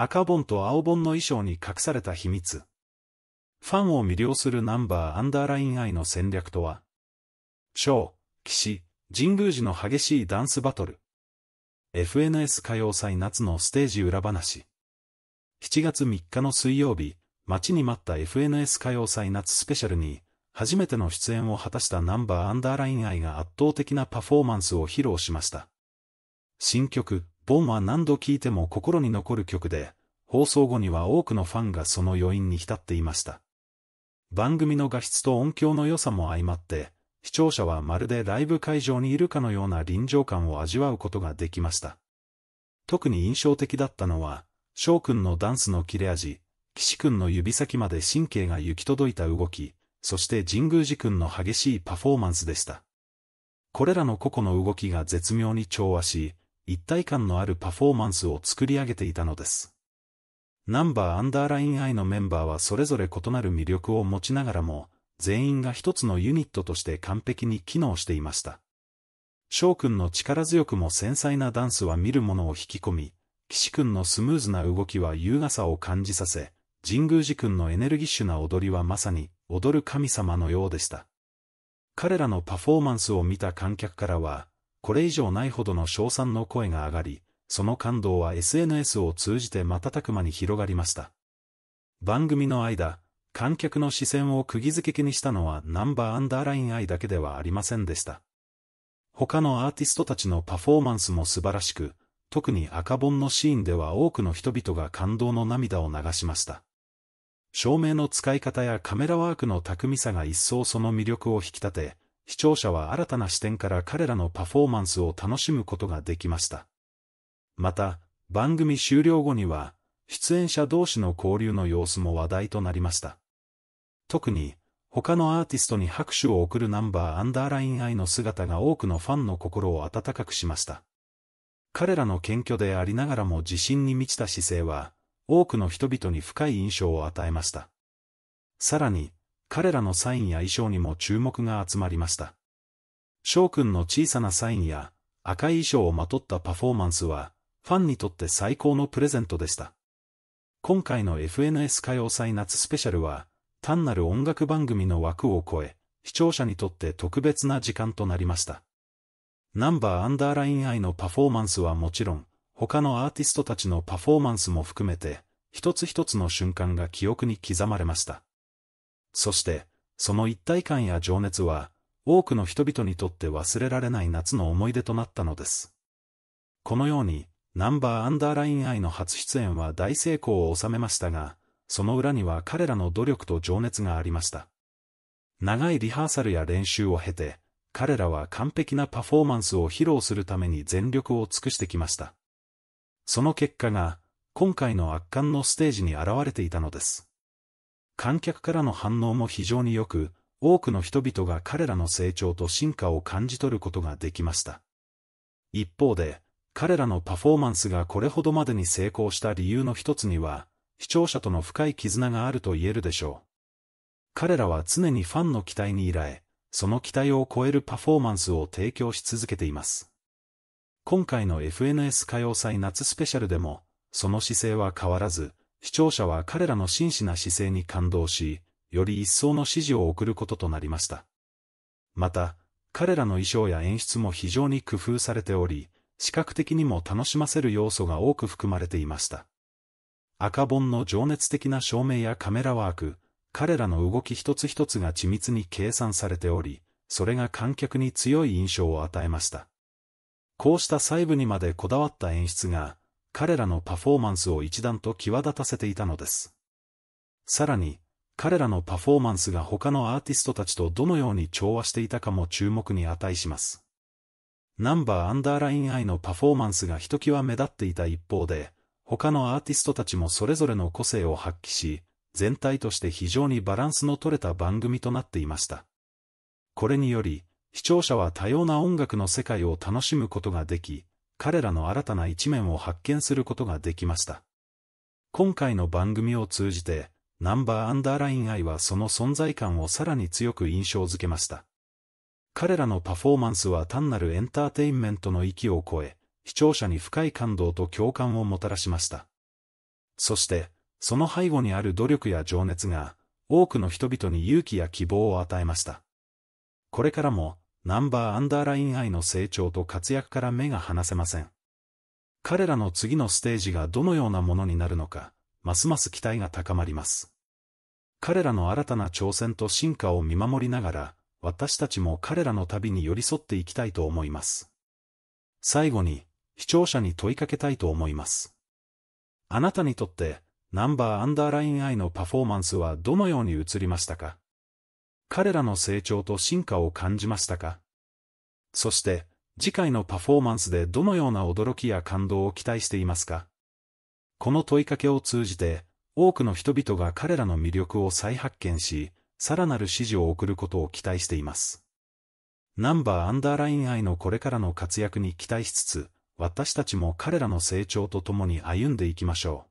赤本と青本の衣装に隠された秘密。ファンを魅了するナンバーアンダーライン愛の戦略とは超、騎士、神宮寺の激しいダンスバトル。FNS 歌謡祭夏のステージ裏話。7月3日の水曜日、待ちに待った FNS 歌謡祭夏スペシャルに、初めての出演を果たしたナンバーアンダーライン愛が圧倒的なパフォーマンスを披露しました。新曲、ボンは何度聴いても心に残る曲で、放送後には多くのファンがその余韻に浸っていました。番組の画質と音響の良さも相まって、視聴者はまるでライブ会場にいるかのような臨場感を味わうことができました。特に印象的だったのは、翔くんのダンスの切れ味、岸くんの指先まで神経が行き届いた動き、そして神宮寺くんの激しいパフォーマンスでした。これらの個々の動きが絶妙に調和し、一体感のあるパフォーマンスを作り上げていたのです。ナンバーアンダーラインアイのメンバーはそれぞれ異なる魅力を持ちながらも、全員が一つのユニットとして完璧に機能していました。翔くんの力強くも繊細なダンスは見る者を引き込み、岸くんのスムーズな動きは優雅さを感じさせ、神宮寺くんのエネルギッシュな踊りはまさに踊る神様のようでした。彼らのパフォーマンスを見た観客からは、これ以上ないほどの称賛の声が上がり、その感動は SNS を通じて瞬く間に広がりました。番組の間、観客の視線を釘付けにしたのはナンバーアンダーライン愛だけではありませんでした。他のアーティストたちのパフォーマンスも素晴らしく、特に赤本のシーンでは多くの人々が感動の涙を流しました。照明の使い方やカメラワークの巧みさが一層その魅力を引き立て、視聴者は新たな視点から彼らのパフォーマンスを楽しむことができました。また、番組終了後には、出演者同士の交流の様子も話題となりました。特に、他のアーティストに拍手を送るナンバーアンダーライン愛の姿が多くのファンの心を温かくしました。彼らの謙虚でありながらも自信に満ちた姿勢は、多くの人々に深い印象を与えました。さらに、彼らのサインや衣装にも注目が集まりました。翔くんの小さなサインや赤い衣装をまとったパフォーマンスは、ファンにとって最高のプレゼントでした。今回の FNS 歌謡祭夏スペシャルは、単なる音楽番組の枠を超え、視聴者にとって特別な時間となりました。ナンバーアンダーライン愛のパフォーマンスはもちろん、他のアーティストたちのパフォーマンスも含めて、一つ一つの瞬間が記憶に刻まれました。そして、その一体感や情熱は、多くの人々にとって忘れられない夏の思い出となったのです。このように、ナンバーアンダーライン愛の初出演は大成功を収めましたが、その裏には彼らの努力と情熱がありました。長いリハーサルや練習を経て、彼らは完璧なパフォーマンスを披露するために全力を尽くしてきました。その結果が、今回の圧巻のステージに現れていたのです。観客からの反応も非常に良く、多くの人々が彼らの成長と進化を感じ取ることができました。一方で、彼らのパフォーマンスがこれほどまでに成功した理由の一つには、視聴者との深い絆があると言えるでしょう。彼らは常にファンの期待に依頼、その期待を超えるパフォーマンスを提供し続けています。今回の FNS 歌謡祭夏スペシャルでも、その姿勢は変わらず、視聴者は彼らの真摯な姿勢に感動し、より一層の支持を送ることとなりました。また、彼らの衣装や演出も非常に工夫されており、視覚的にも楽しませる要素が多く含まれていました。赤本の情熱的な照明やカメラワーク、彼らの動き一つ一つが緻密に計算されており、それが観客に強い印象を与えました。こうした細部にまでこだわった演出が、彼らのパフォーマンスを一段と際立たせていたのです。さらに、彼らのパフォーマンスが他のアーティストたちとどのように調和していたかも注目に値します。ナンバーアンダーライン愛のパフォーマンスがひときわ目立っていた一方で、他のアーティストたちもそれぞれの個性を発揮し、全体として非常にバランスの取れた番組となっていました。これにより、視聴者は多様な音楽の世界を楽しむことができ、彼らの新たな一面を発見することができました。今回の番組を通じて、ナンバーアンダーライン愛はその存在感をさらに強く印象づけました。彼らのパフォーマンスは単なるエンターテインメントの域を超え、視聴者に深い感動と共感をもたらしました。そして、その背後にある努力や情熱が、多くの人々に勇気や希望を与えました。これからも、ナンバーアンダーラインイの成長と活躍から目が離せません。彼らの次のステージがどのようなものになるのか、ますます期待が高まります。彼らの新たな挑戦と進化を見守りながら、私たちも彼らの旅に寄り添っていきたいと思います。最後に、視聴者に問いかけたいと思います。あなたにとって、ナンバーアンダーラインイのパフォーマンスはどのように映りましたか彼らの成長と進化を感じましたかそして、次回のパフォーマンスでどのような驚きや感動を期待していますかこの問いかけを通じて、多くの人々が彼らの魅力を再発見し、さらなる支持を送ることを期待しています。ナンバーアンダーライン愛のこれからの活躍に期待しつつ、私たちも彼らの成長とともに歩んでいきましょう。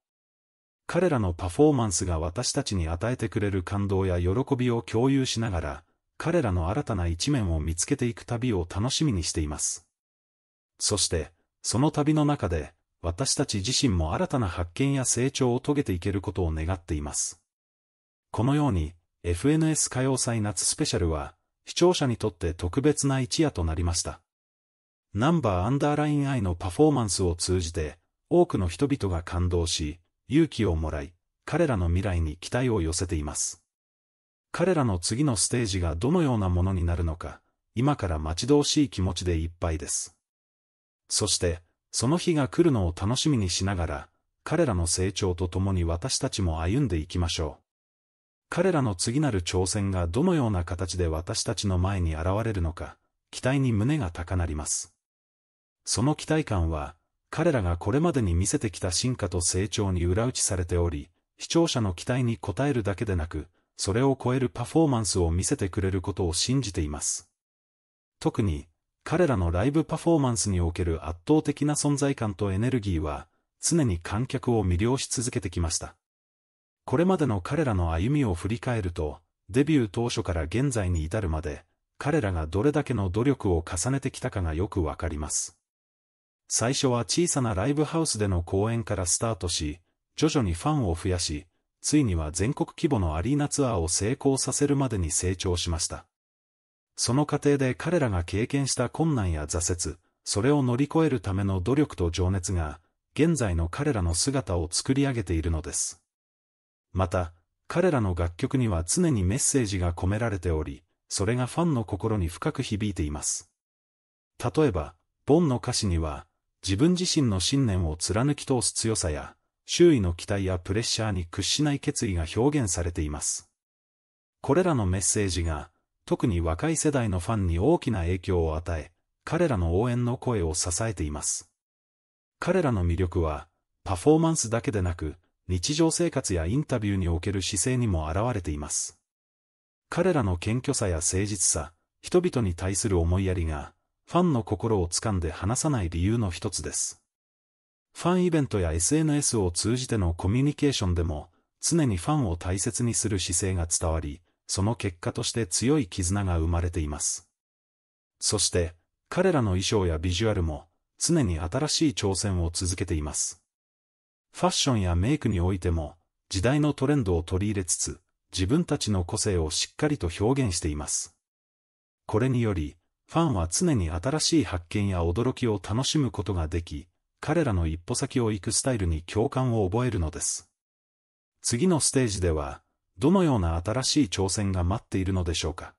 彼らのパフォーマンスが私たちに与えてくれる感動や喜びを共有しながら、彼らの新たな一面を見つけていく旅を楽しみにしています。そして、その旅の中で、私たち自身も新たな発見や成長を遂げていけることを願っています。このように、FNS 歌謡祭夏スペシャルは、視聴者にとって特別な一夜となりました。ナンバーアンダーラインイのパフォーマンスを通じて、多くの人々が感動し、勇気をもらい、彼らの未来に期待を寄せています。彼らの次のステージがどのようなものになるのか、今から待ち遠しい気持ちでいっぱいです。そして、その日が来るのを楽しみにしながら、彼らの成長とともに私たちも歩んでいきましょう。彼らの次なる挑戦がどのような形で私たちの前に現れるのか、期待に胸が高鳴ります。その期待感は、彼らがこれまでに見せてきた進化と成長に裏打ちされており、視聴者の期待に応えるだけでなく、それを超えるパフォーマンスを見せてくれることを信じています。特に、彼らのライブパフォーマンスにおける圧倒的な存在感とエネルギーは、常に観客を魅了し続けてきました。これまでの彼らの歩みを振り返ると、デビュー当初から現在に至るまで、彼らがどれだけの努力を重ねてきたかがよくわかります。最初は小さなライブハウスでの公演からスタートし、徐々にファンを増やし、ついには全国規模のアリーナツアーを成功させるまでに成長しました。その過程で彼らが経験した困難や挫折、それを乗り越えるための努力と情熱が、現在の彼らの姿を作り上げているのです。また、彼らの楽曲には常にメッセージが込められており、それがファンの心に深く響いています。例えば、ボンの歌詞には、自分自身の信念を貫き通す強さや、周囲の期待やプレッシャーに屈しない決意が表現されています。これらのメッセージが、特に若い世代のファンに大きな影響を与え、彼らの応援の声を支えています。彼らの魅力は、パフォーマンスだけでなく、日常生活やインタビューにおける姿勢にも表れています。彼らの謙虚さや誠実さ、人々に対する思いやりが、ファンの心を掴んで離さない理由の一つです。ファンイベントや SNS を通じてのコミュニケーションでも、常にファンを大切にする姿勢が伝わり、その結果として強い絆が生まれています。そして、彼らの衣装やビジュアルも、常に新しい挑戦を続けています。ファッションやメイクにおいても、時代のトレンドを取り入れつつ、自分たちの個性をしっかりと表現しています。これにより、ファンは常に新しい発見や驚きを楽しむことができ、彼らの一歩先を行くスタイルに共感を覚えるのです。次のステージでは、どのような新しい挑戦が待っているのでしょうか。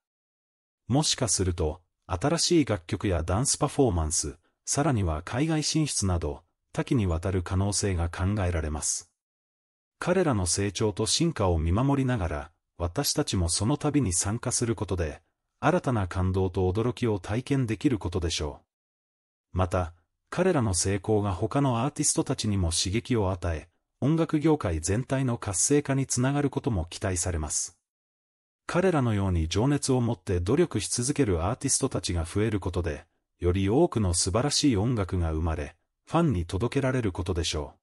もしかすると、新しい楽曲やダンスパフォーマンス、さらには海外進出など、多岐にわたる可能性が考えられます。彼らの成長と進化を見守りながら、私たちもその度に参加することで、新たな感動と驚きを体験できることでしょう。また、彼らの成功が他のアーティストたちにも刺激を与え、音楽業界全体の活性化につながることも期待されます。彼らのように情熱を持って努力し続けるアーティストたちが増えることで、より多くの素晴らしい音楽が生まれ、ファンに届けられることでしょう。